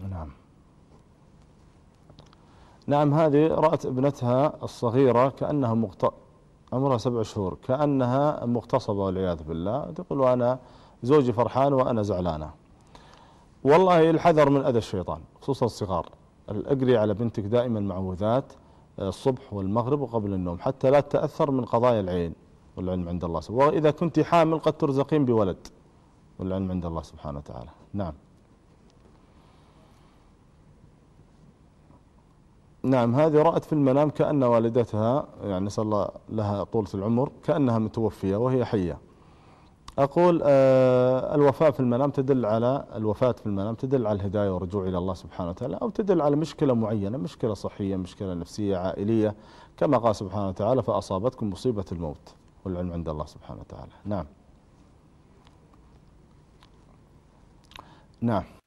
نعم نعم هذه رأت ابنتها الصغيرة كأنها مغت... عمرها سبع شهور كأنها مغتصبة والعياذ بالله تقول أنا زوجي فرحان وأنا زعلانة والله الحذر من أذى الشيطان خصوصا الصغار اقري على بنتك دائما معوذات آه، الصبح والمغرب وقبل النوم حتى لا تتأثر من قضايا العين والعلم عند الله سبحانه وإذا كنت حامل قد ترزقين بولد والعلم عند الله سبحانه وتعالى نعم نعم هذه رأت في المنام كأن والدتها يعني صلى لها طولة العمر كأنها متوفية وهي حية أقول آه، الوفاة في المنام تدل على الوفاة في المنام تدل على الهداية والرجوع إلى الله سبحانه وتعالى أو تدل على مشكلة معينة مشكلة صحية مشكلة نفسية عائلية كما قال سبحانه وتعالى فأصابتكم مصيبة الموت والعلم عند الله سبحانه وتعالى نعم نعم